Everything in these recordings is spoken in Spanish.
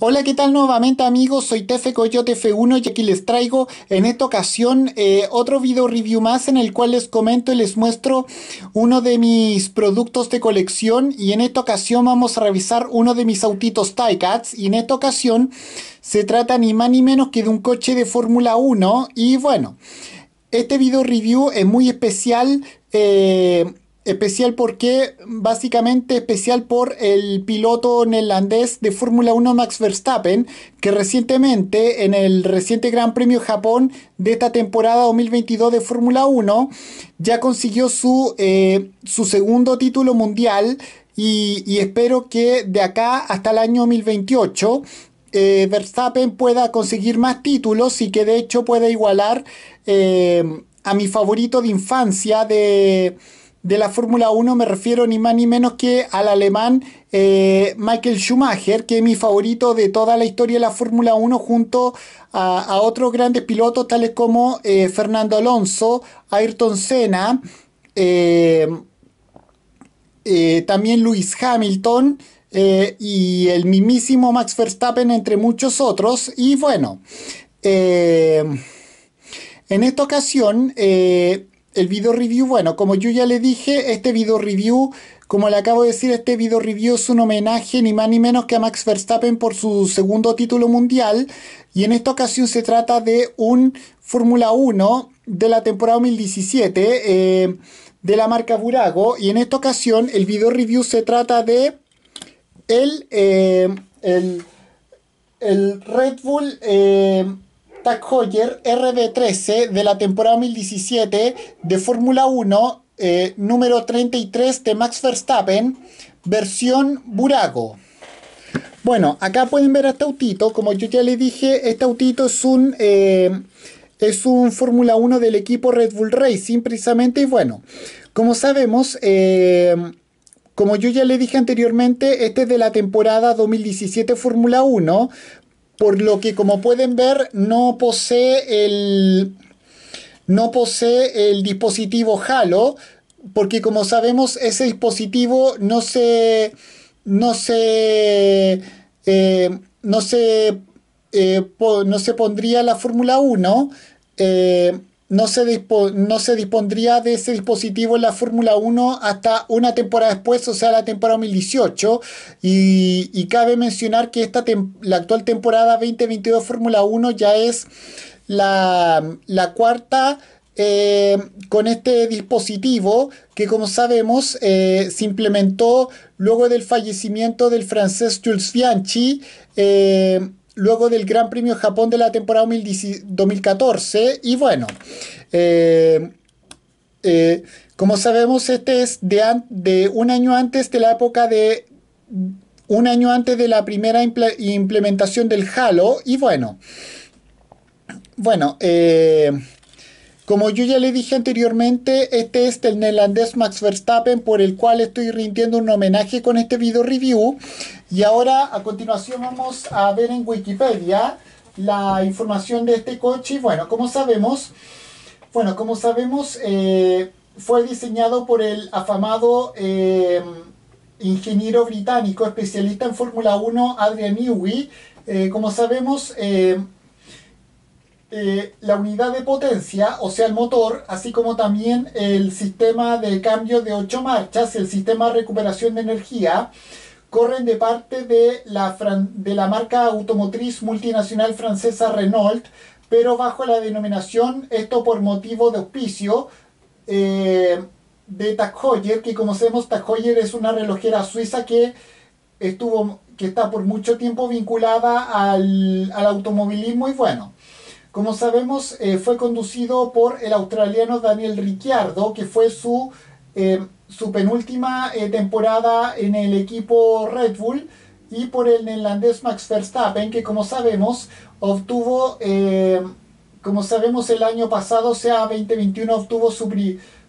Hola, ¿qué tal nuevamente amigos? Soy Tefe Coyote F1 y aquí les traigo en esta ocasión eh, otro video review más en el cual les comento y les muestro uno de mis productos de colección y en esta ocasión vamos a revisar uno de mis autitos Tycats y en esta ocasión se trata ni más ni menos que de un coche de Fórmula 1 y bueno, este video review es muy especial eh, Especial porque, básicamente, especial por el piloto neerlandés de Fórmula 1 Max Verstappen, que recientemente, en el reciente Gran Premio Japón de esta temporada 2022 de Fórmula 1, ya consiguió su, eh, su segundo título mundial y, espero que de acá hasta el año 2028 eh, Verstappen pueda conseguir más títulos y que de hecho pueda igualar eh, a mi favorito de infancia de, de la Fórmula 1 me refiero ni más ni menos que al alemán eh, Michael Schumacher, que es mi favorito de toda la historia de la Fórmula 1 junto a, otros grandes pilotos tales como eh, Fernando Alonso, Ayrton Senna, eh, también Lewis Hamilton y el mismísimo Max Verstappen entre muchos otros. Y bueno, en esta ocasión el video review, bueno, como yo ya le dije, este video review, como le acabo de decir, este video review es un homenaje ni más ni menos que a Max Verstappen por su segundo título mundial. Y en esta ocasión se trata de un Fórmula 1 de la temporada 2017 eh, de la marca Burago. Y en esta ocasión el video review se trata de el, eh, el, Red Bull. Eh, Tag Heuer RB13 de la temporada 2017 de Fórmula 1, eh, número 33 de Max Verstappen, versión Burago. Bueno, acá pueden ver a este autito, como yo ya le dije, este autito es un... Eh, un Fórmula 1 del equipo Red Bull Racing, precisamente. Y bueno, como sabemos, eh, como yo ya le dije anteriormente, este es de la temporada 2017 Fórmula 1, por lo que como pueden ver no posee el, no posee el dispositivo Halo, porque como sabemos ese dispositivo no se, no se, eh, no se, eh, no se pondría la Fórmula 1 no se, no se dispondría de ese dispositivo en la Fórmula 1 hasta una temporada después, o sea, la temporada 2018. Y, cabe mencionar que esta la actual temporada 2022 Fórmula 1 ya es la, cuarta eh, con este dispositivo que, como sabemos, eh, se implementó luego del fallecimiento del francés Jules Bianchi. Eh, luego del Gran Premio Japón de la temporada 2014. Y bueno, eh, eh, como sabemos, este es de, un año antes de la época de... Un año antes de la primera implementación del Halo. Y bueno, bueno, eh, como yo ya le dije anteriormente, este es el neerlandés Max Verstappen por el cual estoy rindiendo un homenaje con este video review. Y ahora a continuación vamos a ver en Wikipedia la información de este coche. Bueno, como sabemos, bueno, como sabemos, eh, fue diseñado por el afamado eh, ingeniero británico, especialista en Fórmula 1, Adrian Newey. Eh, como sabemos, la unidad de potencia, o sea el motor, así como también el sistema de cambio de ocho marchas, el sistema de recuperación de energía, corren de parte de la, de la marca automotriz multinacional francesa Renault, pero bajo la denominación, esto por motivo de auspicio, eh, de Tag Heuer, que como sabemos Tag Heuer es una relojera suiza que estuvo que está por mucho tiempo vinculada al, automovilismo y bueno, como sabemos eh, fue conducido por el australiano Daniel Ricciardo, que fue su eh, su penúltima eh, temporada en el equipo Red Bull y por el neerlandés Max Verstappen, que como sabemos obtuvo, eh, como sabemos el año pasado, o sea 2021, obtuvo su,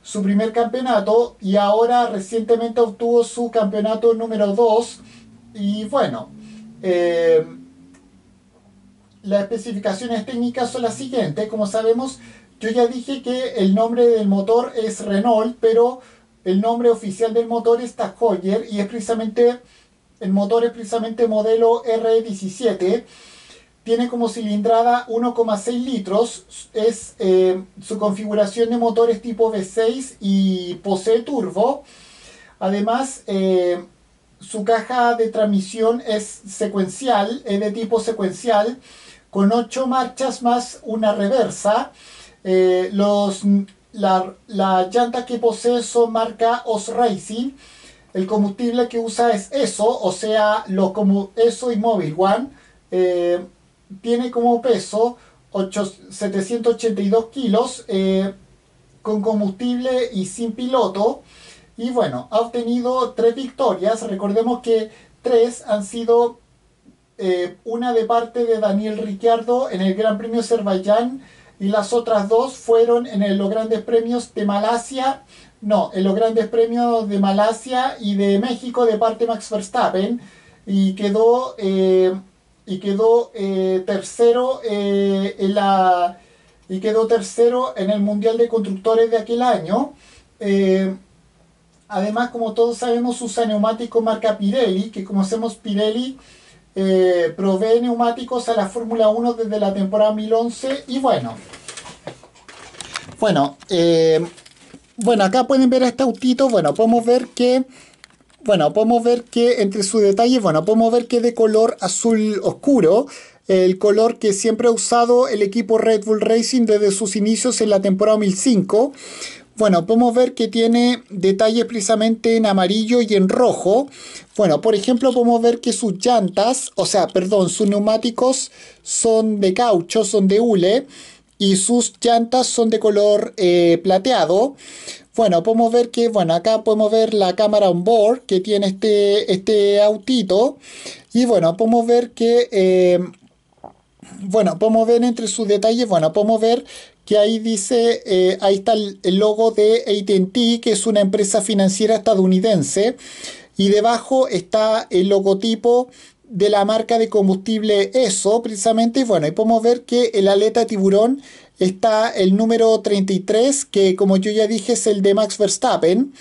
su primer campeonato y ahora recientemente obtuvo su campeonato número 2 y bueno, eh, las especificaciones técnicas son las siguientes, como sabemos yo ya dije que el nombre del motor es Renault, pero el nombre oficial del motor es Tachoyer y es precisamente, el motor es precisamente modelo R17. Tiene como cilindrada 1,6 litros, es, eh, su configuración de motor es tipo V6 y posee turbo. Además, eh, su caja de transmisión es secuencial, es de tipo secuencial, con 8 marchas más una reversa. Eh, los la, llanta que posee son marca Os Racing. El combustible que usa es ESO, o sea, ESO y Móvil One. Eh, tiene como peso 782 kilos eh, con combustible y sin piloto. Y bueno, ha obtenido tres victorias. Recordemos que tres han sido eh, una de parte de Daniel Ricciardo en el Gran Premio Azerbaiyán y las otras dos fueron en los grandes premios de Malasia, no, en los grandes premios de Malasia y de México de parte Max Verstappen y quedó, eh, y quedó eh, tercero eh, en la y quedó tercero en el Mundial de Constructores de aquel año. además, como todos sabemos, usa neumático marca Pirelli, que conocemos Pirelli eh, provee neumáticos a la Fórmula 1 desde la temporada 2011 y bueno. Bueno, eh, bueno, acá pueden ver a este autito, bueno, podemos ver que bueno, podemos ver que entre sus detalles, bueno, podemos ver que de color azul oscuro, el color que siempre ha usado el equipo Red Bull Racing desde sus inicios en la temporada 2005. Bueno, podemos ver que tiene detalles precisamente en amarillo y en rojo. Bueno, por ejemplo, podemos ver que sus llantas, o sea, perdón, sus neumáticos son de caucho, son de hule y sus llantas son de color eh, plateado. Bueno, podemos ver que, bueno, acá podemos ver la cámara on board que tiene este, este autito. Y bueno, podemos ver que, eh, bueno, podemos ver entre sus detalles, bueno, podemos ver que ahí dice, eh, ahí está el logo de ATT, que es una empresa financiera estadounidense, y debajo está el logotipo de la marca de combustible ESO, precisamente, y bueno, ahí podemos ver que el aleta tiburón está el número 33, que como yo ya dije es el de Max Verstappen.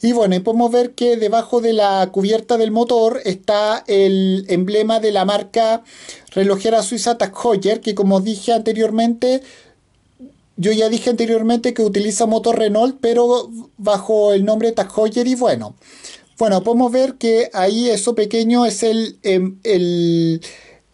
Y bueno, ahí podemos ver que debajo de la cubierta del motor está el emblema de la marca relojera suiza Tag que como dije anteriormente yo ya dije anteriormente que utiliza motor Renault, pero bajo el nombre Tag y bueno. Bueno, podemos ver que ahí eso pequeño es el, em,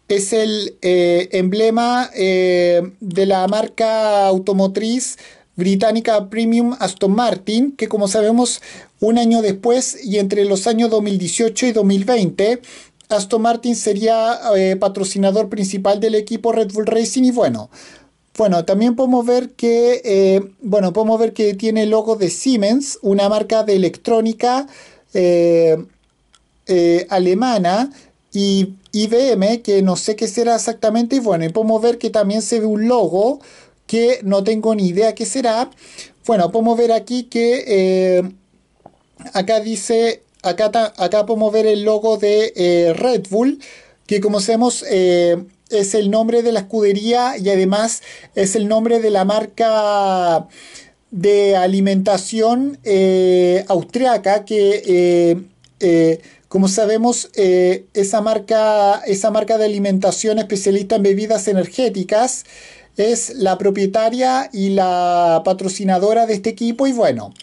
es el eh, emblema eh, de la marca automotriz británica Premium Aston Martin, que como sabemos un año después y entre los años 2018 y 2020, Aston Martin sería eh, patrocinador principal del equipo Red Bull Racing y bueno, bueno, también podemos ver que, eh, bueno, podemos ver que tiene el logo de Siemens, una marca de electrónica eh, eh, alemana y IBM, que no sé qué será exactamente. Y bueno, y podemos ver que también se ve un logo que no tengo ni idea qué será. Bueno, podemos ver aquí que acá dice, acá, acá podemos ver el logo de Red Bull, que como sabemos es el nombre de la escudería y además es el nombre de la marca de alimentación eh, austriaca que eh, eh, como sabemos esa marca esa marca de alimentación especialista en bebidas energéticas es la propietaria y la patrocinadora de este equipo y bueno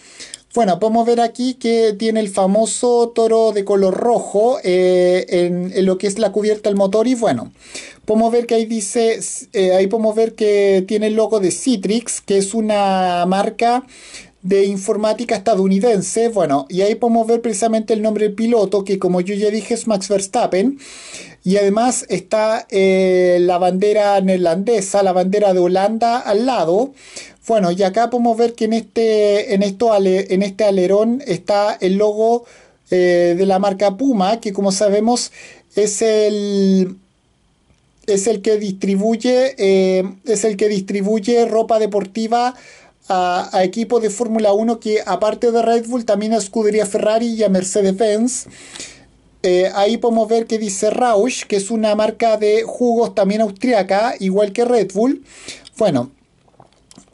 bueno, podemos ver aquí que tiene el famoso toro de color rojo eh, en, lo que es la cubierta del motor y bueno, podemos ver que ahí dice, eh, ahí podemos ver que tiene el logo de Citrix, que es una marca de informática estadounidense, bueno, y ahí podemos ver precisamente el nombre del piloto, que como yo ya dije es Max Verstappen, y además está eh, la bandera neerlandesa, la bandera de Holanda al lado. Bueno, y acá podemos ver que en este, en esto en este alerón está el logo eh, de la marca Puma, que como sabemos es el es el que distribuye eh, es el que distribuye ropa deportiva a, equipo de Fórmula 1 que aparte de Red Bull también a escudería Ferrari y a Mercedes-Benz. Eh, ahí podemos ver que dice Rausch, que es una marca de jugos también austriaca, igual que Red Bull. Bueno,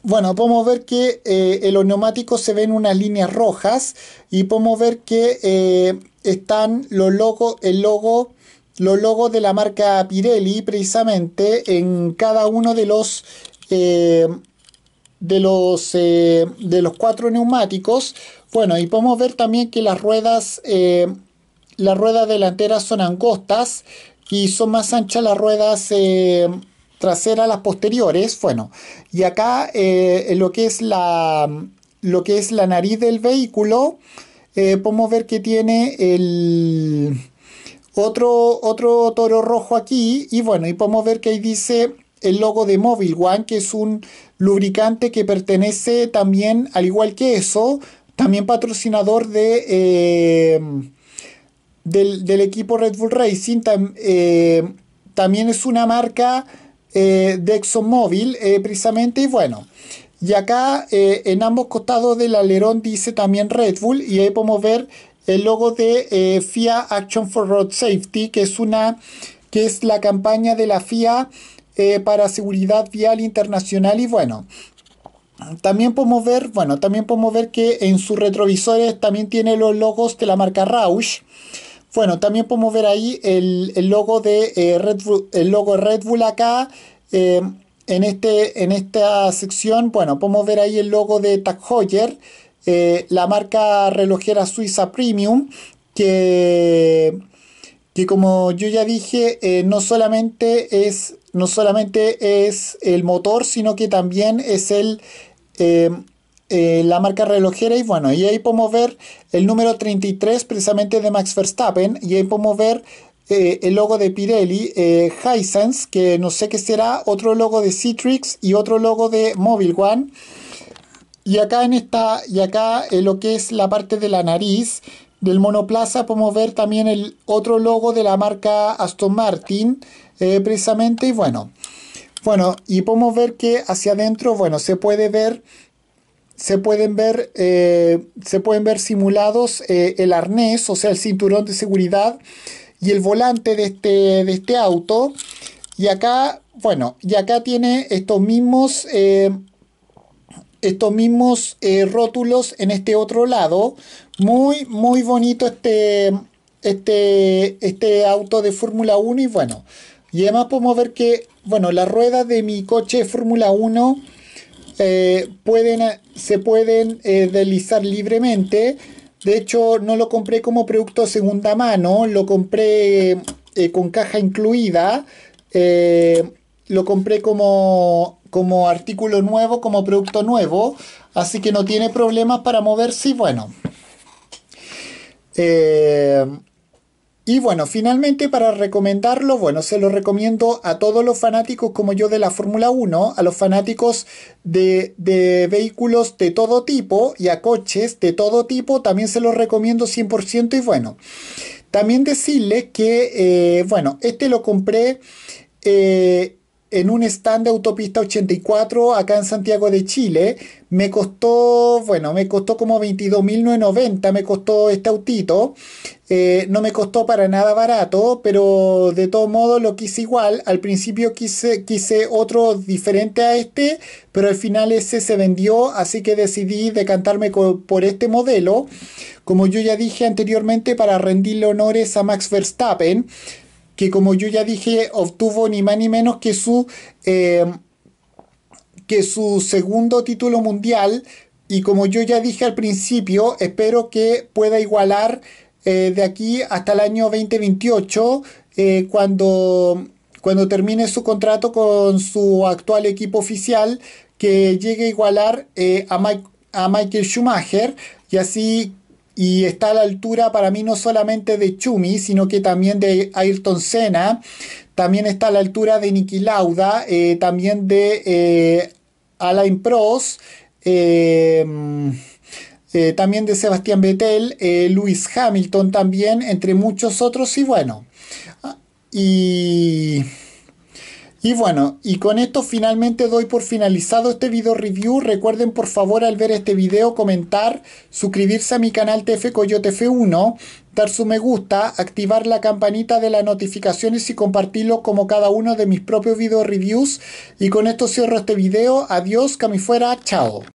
bueno podemos ver que eh, el en los neumáticos se ven unas líneas rojas y podemos ver que eh, están los logos, el logo, los logos de la marca Pirelli precisamente en cada uno de los de los, eh, de los cuatro neumáticos. Bueno, y podemos ver también que las ruedas, eh, las ruedas delanteras son angostas y son más anchas las ruedas eh, traseras, las posteriores. Bueno, y acá en lo que es la lo que es la nariz del vehículo, podemos ver que tiene el otro, otro toro rojo aquí y bueno, y podemos ver que ahí dice el logo de Mobile One, que es un lubricante que pertenece también, al igual que eso, también patrocinador de, eh, del, equipo Red Bull Racing. Eh, también es una marca eh, de ExxonMobil, precisamente, y bueno. Y acá en ambos costados del alerón dice también Red Bull y ahí podemos ver el logo de FIA Action for Road Safety, que es una que es la campaña de la FIA eh, para seguridad vial internacional y bueno, también podemos ver, bueno, también podemos ver que en sus retrovisores también tiene los logos de la marca Roush. Bueno, también podemos ver ahí el, logo de eh, Red Bull, el logo Red Bull acá. Eh, en, este, en esta sección, bueno, podemos ver ahí el logo de Tag Heuer, la marca relojera suiza Premium, que, que como yo ya dije, no solamente es no solamente es el motor, sino que también es el, em, eh, la marca relojera. Y bueno, y ahí podemos ver el número 33 precisamente de Max Verstappen. Y ahí podemos ver eh, el logo de Pirelli, eh, Hisense, que no sé qué será, otro logo de Citrix y otro logo de Mobile One. Y acá en esta, y acá lo que es la parte de la nariz del monoplaza, podemos ver también el otro logo de la marca Aston Martin. Eh, precisamente. Y bueno, bueno, y podemos ver que hacia adentro, bueno, se puede ver se pueden ver, eh, se pueden ver simulados eh, el arnés, o sea, el cinturón de seguridad y el volante de este, de este auto. Y acá, bueno, y acá tiene estos mismos, estos mismos rótulos en este otro lado. Muy, muy bonito este, este, este auto de Fórmula 1 y bueno. Y además podemos ver que, bueno, las ruedas de mi coche Fórmula 1 eh, pueden, se pueden eh, deslizar libremente. De hecho, no lo compré como producto segunda mano, lo compré eh, con caja incluida. lo compré como, como artículo nuevo, como producto nuevo. Así que no tiene problemas para moverse bueno. Eh, y bueno, finalmente para recomendarlo, bueno, se lo recomiendo a todos los fanáticos como yo de la Fórmula 1, a los fanáticos de, de, vehículos de todo tipo y a coches de todo tipo, también se los recomiendo 100% y bueno. También decirle que, eh, bueno, este lo compré eh, en un stand de autopista 84 acá en Santiago de Chile. Me costó, bueno, me costó como 22.990, me costó este autito. Eh, no me costó para nada barato, pero de todo modo lo quise igual. Al principio quise, quise otro diferente a este, pero al final ese se vendió, así que decidí decantarme por este modelo. Como yo ya dije anteriormente, para rendirle honores a Max Verstappen que como yo ya dije, obtuvo ni más ni menos que su, eh, que su segundo título mundial. Y como yo ya dije al principio, espero que pueda igualar eh, de aquí hasta el año 2028, eh, cuando, cuando termine su contrato con su actual equipo oficial, que llegue a igualar a, a Michael Schumacher y así y está a la altura para mí no solamente de Chumi, sino que también de Ayrton Senna, también está a la altura de Niki Lauda, eh, también de eh, Alain Prost, eh, también de Sebastián Vettel, Lewis Hamilton también, entre muchos otros y bueno. Ah, y y bueno, y con esto finalmente doy por finalizado este video review. Recuerden por favor al ver este video comentar, suscribirse a mi canal TF Coyote F1, dar su me gusta, activar la campanita de las notificaciones y compartirlo como cada uno de mis propios video reviews. Y con esto cierro este video. Adiós, cami fuera, chao.